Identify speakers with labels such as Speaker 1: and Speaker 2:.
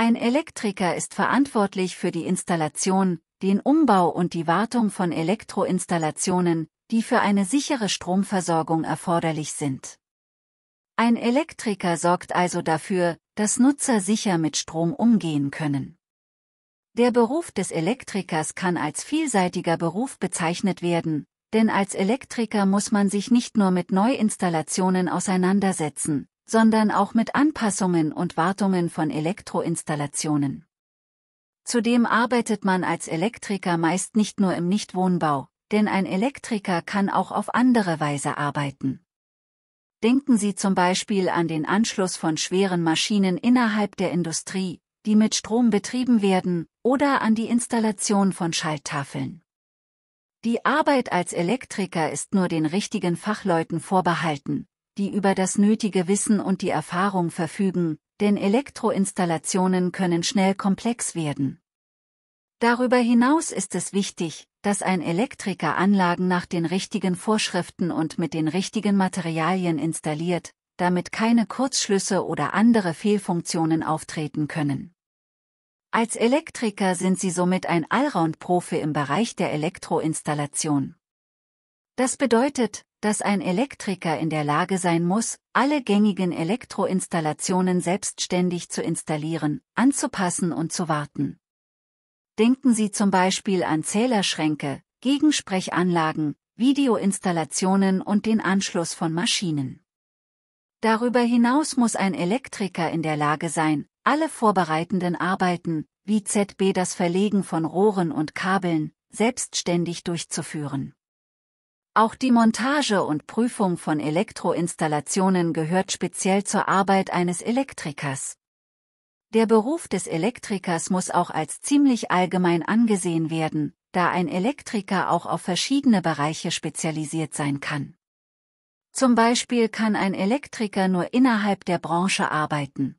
Speaker 1: Ein Elektriker ist verantwortlich für die Installation, den Umbau und die Wartung von Elektroinstallationen, die für eine sichere Stromversorgung erforderlich sind. Ein Elektriker sorgt also dafür, dass Nutzer sicher mit Strom umgehen können. Der Beruf des Elektrikers kann als vielseitiger Beruf bezeichnet werden, denn als Elektriker muss man sich nicht nur mit Neuinstallationen auseinandersetzen, sondern auch mit Anpassungen und Wartungen von Elektroinstallationen. Zudem arbeitet man als Elektriker meist nicht nur im Nichtwohnbau, denn ein Elektriker kann auch auf andere Weise arbeiten. Denken Sie zum Beispiel an den Anschluss von schweren Maschinen innerhalb der Industrie, die mit Strom betrieben werden, oder an die Installation von Schalttafeln. Die Arbeit als Elektriker ist nur den richtigen Fachleuten vorbehalten, die über das nötige Wissen und die Erfahrung verfügen, denn Elektroinstallationen können schnell komplex werden. Darüber hinaus ist es wichtig, dass ein Elektriker Anlagen nach den richtigen Vorschriften und mit den richtigen Materialien installiert, damit keine Kurzschlüsse oder andere Fehlfunktionen auftreten können. Als Elektriker sind Sie somit ein Allround-Profi im Bereich der Elektroinstallation. Das bedeutet, dass ein Elektriker in der Lage sein muss, alle gängigen Elektroinstallationen selbstständig zu installieren, anzupassen und zu warten. Denken Sie zum Beispiel an Zählerschränke, Gegensprechanlagen, Videoinstallationen und den Anschluss von Maschinen. Darüber hinaus muss ein Elektriker in der Lage sein, alle vorbereitenden Arbeiten, wie ZB das Verlegen von Rohren und Kabeln, selbstständig durchzuführen. Auch die Montage und Prüfung von Elektroinstallationen gehört speziell zur Arbeit eines Elektrikers. Der Beruf des Elektrikers muss auch als ziemlich allgemein angesehen werden, da ein Elektriker auch auf verschiedene Bereiche spezialisiert sein kann. Zum Beispiel kann ein Elektriker nur innerhalb der Branche arbeiten.